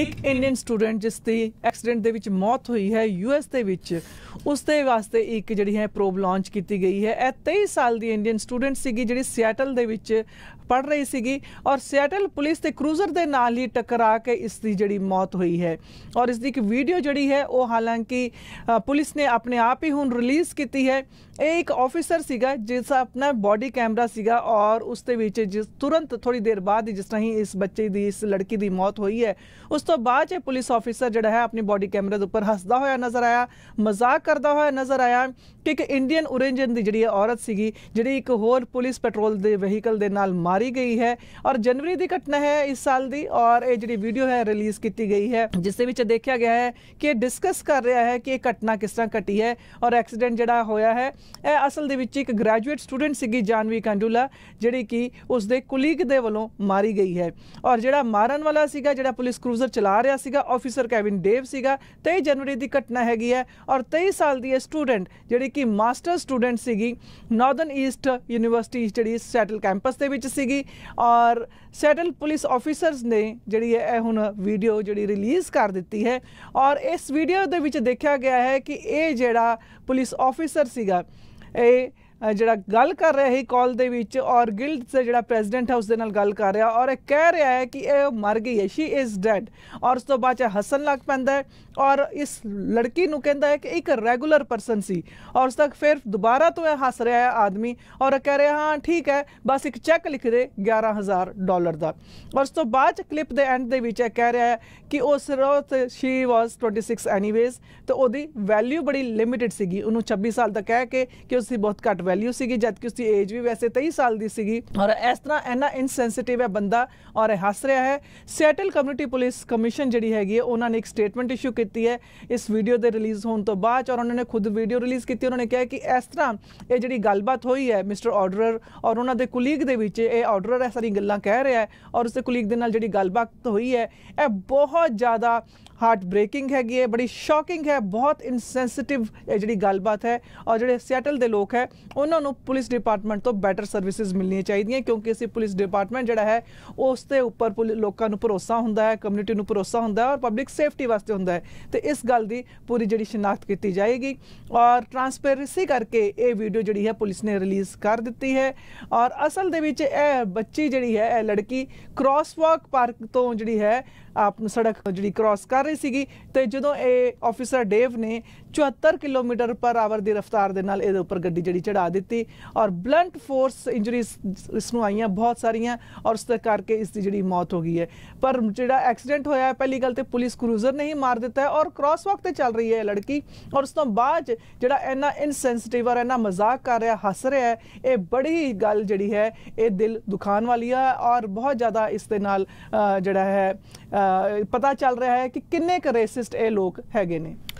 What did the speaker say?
ਇੱਕ Indian student ਜਿਸ ਦੀ accident ਦੇ ਵਿੱਚ ਮੌਤ ਹੋਈ ਹੈ ਯੂਐਸ ਦੇ ਵਿੱਚ ਉਸ ਦੇ ਵਾਸਤੇ ਇੱਕ ਜਿਹੜੀ ਹੈ ਪ੍ਰੋਬ ਲਾਂਚ ਕੀਤੀ ਗਈ ਹੈ ਇਹ 23 ਸਾਲ ਦੀ ਇੰਡੀਅਨ ਸਟੂਡੈਂਟ ਸੀਗੀ ਜਿਹੜੀ ਸਿਆਟਲ ਦੇ ਵਿੱਚ ਪੜ ਰਹੀ ਸੀਗੀ ਔਰ ਸਿਆਟਲ ਪੁਲਿਸ ਤੇ ਕਰੂਜ਼ਰ ਦੇ ਨਾਲ ਹੀ ਟਕਰਾ ਕੇ ਇਸ ਦੀ ਜਿਹੜੀ ਮੌਤ ਹੋਈ ਹੈ ਔਰ ਇਸ ਦੀ ਇੱਕ ਵੀਡੀਓ ਜਿਹੜੀ ਹੈ ਉਹ ਹਾਲਾਂਕਿ ਪੁਲਿਸ ਨੇ ਆਪਣੇ ਆਪ ਹੀ ਹੁਣ ਰਿਲੀਜ਼ ਕੀਤੀ ਹੈ ਇਹ ਇੱਕ ਆਫੀਸਰ ਸੀਗਾ ਜਿਸ ਦਾ ਆਪਣਾ ਬਾਡੀ ਕੈਮਰਾ ਸੀਗਾ ਔਰ ਉਸ ਦੇ ਵਿੱਚ ਜਿਸ ਤੁਰੰਤ ਥੋੜੀ ਦੇਰ ਬਾਅਦ ਜਿਸ ਤਰ੍ਹਾਂ ਹੀ ਇਸ ਬੱਚੇ ਦੀ ਇਸ ਲੜਕੀ ਦੀ ਮੌਤ ਹੋਈ ਹੈ ਉਸ ਉਸ ਤੋਂ ਬਾਅਦ ਇਹ ਪੁਲਿਸ ਆਫੀਸਰ ਜਿਹੜਾ ਹੈ ਆਪਣੀ ਬਾਡੀ ਕੈਮਰੇ ਦੇ ਉੱਪਰ ਹੱਸਦਾ ਹੋਇਆ ਨਜ਼ਰ ਆਇਆ ਮਜ਼ਾਕ ਕਰਦਾ ਹੋਇਆ ਨਜ਼ਰ ਆਇਆ ਕਿ ਇੱਕ ਇੰਡੀਅਨ ਓਰੀਜਨ ਦੀ ਜਿਹੜੀ ਔਰਤ ਸੀਗੀ ਜਿਹੜੀ ਇੱਕ ਹੋਰ ਪੁਲਿਸ ਪੈਟਰੋਲ ਦੇ ਵਹੀਕਲ ਦੇ ਨਾਲ ਮਾਰੀ ਗਈ ਹੈ ਔਰ ਜਨਵਰੀ ਦੀ ਘਟਨਾ ਹੈ ਇਸ ਸਾਲ ਦੀ ਔਰ ਇਹ ਜਿਹੜੀ ਵੀਡੀਓ ਹੈ ਰਿਲੀਜ਼ ਕੀਤੀ ਗਈ ਹੈ ਜਿਸ ਦੇ ਵਿੱਚ ਦੇਖਿਆ ਗਿਆ ਹੈ ਕਿ ਇਹ ਡਿਸਕਸ ਕਰ ਰਿਹਾ ਹੈ ਕਿ ਇਹ ਘਟਨਾ ਕਿਸ ਤਰ੍ਹਾਂ ਘਟੀ ਹੈ ਔਰ ਐਕਸੀਡੈਂਟ ਜਿਹੜਾ ਹੋਇਆ ਹੈ ਇਹ ਅਸਲ ਦੇ ਵਿੱਚ ਇੱਕ ਗ੍ਰੈਜੂਏਟ ਸਟੂਡੈਂਟ ਸੀਗੀ ਜਾਨਵੀ ਕੰਡੂਲਾ ਜਿਹੜੀ ਕਿ ਉਸ ਦੇ ਕੁਲੀਗ ਦੇ ਵੱਲੋਂ ਮਾਰੀ ਗਈ ਹੈ ਔਰ ਜਿਹੜਾ ਮਾਰਨ ਵਾਲਾ ਸੀਗਾ ਜਿਹੜਾ ਪੁਲਿਸ ਕਰੂਜ਼ਰ ਚਲਾ ਰਿਹਾ ਸੀਗਾ ਆਫੀਸਰ ਕੈਵਿਨ ਡੇਵ ਸੀਗਾ 23 ਜਨਵਰੀ ਦੀ ਘਟਨਾ ਹੈਗੀ ਹੈ ਔਰ 23 ਸਾਲ ਦੀ ਇਹ ਸਟੂਡੈਂਟ ਜਿਹੜੀ ਕਿ ਮਾਸਟਰ ਸਟੂਡੈਂਟ ਸੀਗੀ ਨਾਰਥਰਨ ਈਸਟ ਯੂਨੀਵਰਸਿਟੀ ਜਿਹੜੀ ਸੈਟਲ ਕੈਂਪਸ ਦੇ ਵਿੱਚ ਸੀਗੀ ਔਰ ਸੈਟਲ ਪੁਲਿਸ ਆਫੀਸਰਸ ਨੇ ਜਿਹੜੀ ਹੈ ਇਹ ਹੁਣ ਵੀਡੀਓ ਜਿਹੜੀ ਰਿਲੀਜ਼ ਕਰ ਦਿੱਤੀ ਹੈ ਔਰ ਇਸ ਵੀਡੀਓ ਦੇ ਵਿੱਚ ਦੇਖਿਆ ਗਿਆ ਹੈ ਕਿ ਇਹ ਜਿਹੜਾ ਪੁਲਿਸ ਆਫੀਸਰ ਸੀਗਾ ਇਹ ਜਿਹੜਾ ਗੱਲ ਕਰ ਰਿਹਾ ਹੈ ਕਾਲ ਦੇ ਵਿੱਚ ਔਰ ਗਿਲਡ ਦਾ ਜਿਹੜਾ ਪ੍ਰੈਜ਼ੀਡੈਂਟ ਹੈ ਉਸ ਦੇ ਨਾਲ ਗੱਲ ਕਰ ਰਿਹਾ ਔਰ ਇਹ ਕਹਿ ਰਿਹਾ ਹੈ ਕਿ ਇਹ ਮਰ ਗਈ ਹੈ ਸ਼ੀ ਇਜ਼ ਡੈਡ ਔਰ ਉਸ ਤੋਂ ਬਾਅਦ ਇਹ ਹਸਨ ਲੱਗ ਪੈਂਦਾ ਹੈ ਔਰ ਇਸ ਲੜਕੀ ਨੂੰ ਕਹਿੰਦਾ ਹੈ ਕਿ ਇੱਕ ਰੈਗੂਲਰ ਪਰਸਨ ਸੀ ਔਰ ਉਸ ਤੱਕ ਫਿਰ ਦੁਬਾਰਾ ਤੋਂ ਇਹ ਹੱਸ ਰਿਹਾ ਹੈ ਆਦਮੀ ਔਰ ਕਹਿ ਰਿਹਾ ਹਾਂ ਠੀਕ ਹੈ ਬਸ ਇੱਕ ਚੈੱਕ ਲਿਖ ਦੇ 11000 ਡਾਲਰ ਦਾ ਔਰ ਉਸ ਤੋਂ ਬਾਅਦ ਕਲਿੱਪ ਦੇ ਐਂਡ ਦੇ ਵਿੱਚ ਇਹ ਕਹਿ ਰਿਹਾ ਹੈ ਕਿ ਉਸ ਰੋਤ ਸ਼ੀ ਵਾਸ 26 ਐਨੀਵੇਜ਼ ਤੇ ਉਹਦੀ ਵੈਲਿਊ ਬੜੀ ਲਿਮਿਟਿਡ ਸੀਗੀ ਉਹਨੂੰ 26 ਸਾਲ ਤੱਕ ਕਹਿ ਕੇ ਕਿ ਉਸ ਦੀ ਬਹੁਤ ਘੱਟ ਵੈਲਿਊ ਸੀਗੀ ਜਦ ਕਿ ਉਸਦੀ ਏਜ ਵੀ ਵੈਸੇ 23 ਸਾਲ ਦੀ ਸੀਗੀ ਔਰ ਇਸ ਤਰ੍ਹਾਂ ਐਨਾ ਇਨਸੈਂਸਿਟਿਵ ਹੈ ਬੰਦਾ ਔਰ ਇਹ ਹੱਸ ਰਿਹਾ ਹੈ ਸੈਟਲ ਕਮਿਊਨਿਟੀ ਪੁਲਿਸ ਕਮਿਸ਼ਨ ਜਿਹੜੀ ਹੈਗੀ ਹੈ ਉਹਨਾਂ ਨੇ ਇੱਕ ਸਟੇਟਮੈਂਟ ਇਸ਼ੂ ਕੀਤੀ ਹੈ ਇਸ ਵੀਡੀਓ ਦੇ ਰਿਲੀਜ਼ ਹੋਣ ਤੋਂ ਬਾਅਦ ਔਰ ਉਹਨਾਂ ਨੇ ਖੁਦ ਵੀਡੀਓ ਰਿਲੀਜ਼ ਕੀਤੀ ਉਹਨਾਂ ਨੇ ਕਿਹਾ ਕਿ ਇਸ ਤਰ੍ਹਾਂ ਇਹ ਜਿਹੜੀ ਗੱਲਬਾਤ ਹੋਈ ਹੈ ਮਿਸਟਰ ਆਰਡਰਰ ਔਰ ਉਹਨਾਂ ਦੇ ਕੁਲੀਗ ਦੇ ਵਿੱਚ ਇਹ ਆਰਡਰਰ ਇਹ ਸਾਰੀ ਗੱਲਾਂ ਕਹਿ ਰਿਹਾ ਹੈ ਔਰ ਦੇ ਕੁਲੀਗ ਦੇ ਨਾਲ ਜਿਹੜੀ ਗੱਲਬਾਤ ਹੋਈ ਹੈ ਇਹ ਬਹੁਤ ਜ਼ਿਆਦਾ ਹਾਰਟ ਬ੍ਰੇਕਿੰਗ ਹੈਗੀ ਹੈ ਬੜੀ ਸ਼ੌਕਿੰਗ ਹੈ ਬਹੁਤ ਇਨਸੈਂਸਿਟਿਵ ਜਿਹੜੀ ਗੱਲਬਾਤ ਹੈ ਔਰ ਜਿਹੜੇ ਸਿਆਟਲ ਦੇ ਲੋਕ ਹੈ ਉਹਨਾਂ ਨੂੰ ਪੁਲਿਸ ਡਿਪਾਰਟਮੈਂਟ ਤੋਂ ਬੈਟਰ ਸਰਵਿਸਿਜ਼ ਮਿਲਣੀਆਂ ਚਾਹੀਦੀਆਂ ਕਿਉਂਕਿ ਅਸੀਂ ਪੁਲਿਸ ਡਿਪਾਰਟਮੈਂਟ ਜਿਹੜਾ ਹੈ ਉਸ ਤੇ ਉੱਪਰ ਲੋਕਾਂ ਨੂੰ ਭਰੋਸਾ ਹੁੰਦਾ ਹੈ ਕਮਿਊਨਿਟੀ ਨੂੰ ਭਰੋਸਾ ਹੁੰਦਾ ਹੈ ਔਰ ਪਬਲਿਕ ਸੇਫਟੀ ਵਾਸਤੇ ਹੁੰਦਾ ਹੈ ਤੇ ਇਸ ਗੱਲ ਦੀ ਪੂਰੀ ਜਿਹੜੀ ਸ਼ਨਾਖਤ ਕੀਤੀ ਜਾਏਗੀ ਔਰ ਟ੍ਰਾਂਸਪੇਰੈਂਸੀ ਕਰਕੇ ਇਹ ਵੀਡੀਓ ਜਿਹੜੀ ਹੈ ਪੁਲਿਸ ਨੇ ਰਿਲੀਜ਼ ਕਰ ਦਿੱਤੀ ਹੈ ਔਰ ਅਸਲ ਦੇ ਵਿੱਚ ਇਹ ਬੱਚੀ ਜਿਹੜੀ ਹੈ ਇਹ ਲੜਕੀ ਕ੍ਰਾਸਵਾਕ ਪਾਰਕ ਤੋਂ ਜਿਹੜੀ ਹੈ ਆਪ ਸੜਕ ਜਿਹੜੀ ਕ੍ਰਾਸ ਕਰ ਰਹੀ ਸੀਗੀ ਤੇ ਜਦੋਂ ਇਹ ਆਫੀਸਰ ਡੇਵ ਨੇ 74 ਕਿਲੋਮੀਟਰ ਪਰ ਆਵਰ ਦੀ ਰਫ਼ਤਾਰ ਦੇ ਨਾਲ ਇਹਦੇ ਉੱਪਰ ਗੱਡੀ ਜਿਹੜੀ ਚੜਾ ਦਿੱਤੀ ਔਰ ਬਲੰਟ ਫੋਰਸ ਇੰਜਰੀਜ਼ ਇਸ ਨੂੰ ਆਈਆਂ ਬਹੁਤ ਸਾਰੀਆਂ ਔਰ ਉਸ ਦੇ ਕਰਕੇ ਇਸ ਦੀ ਜਿਹੜੀ ਮੌਤ ਹੋ ਗਈ ਹੈ ਪਰ ਜਿਹੜਾ ਐਕਸੀਡੈਂਟ ਹੋਇਆ ਹੈ ਪਹਿਲੀ ਗੱਲ ਤੇ ਪੁਲਿਸ ਕਰੂਜ਼ਰ ਨੇ ਹੀ ਮਾਰ ਦਿੱਤਾ ਔਰ ਕ੍ਰਾਸ ਵਾਕ ਤੇ ਚੱਲ ਰਹੀ ਹੈ ਲੜਕੀ ਔਰ ਉਸ ਤੋਂ ਬਾਅਦ ਜਿਹੜਾ ਇਹਨਾਂ ਇਨਸੈਂਸਿਟਿਵ ਔਰ ਇਹਨਾਂ ਮਜ਼ਾਕ ਕਰ ਰਿਹਾ ਹੱਸ ਰਿਹਾ ਹੈ ਇਹ ਬੜੀ ਗੱਲ ਜਿਹੜੀ ਹੈ ਇਹ ਦਿਲ ਦੁਖਾਨ ਵਾਲੀ ਆ ਔਰ ਬਹੁਤ ਜ਼ਿਆਦਾ ਇਸ ਦੇ ਨਾਲ ਜਿਹੜਾ ਹੈ ਪਤਾ ਚੱਲ ਰਿਹਾ ਹੈ ਕਿ ਕਿੰਨੇ ਕਰੇਸਿਸਟ ਇਹ ਲੋਕ ਹੈਗੇ ਨੇ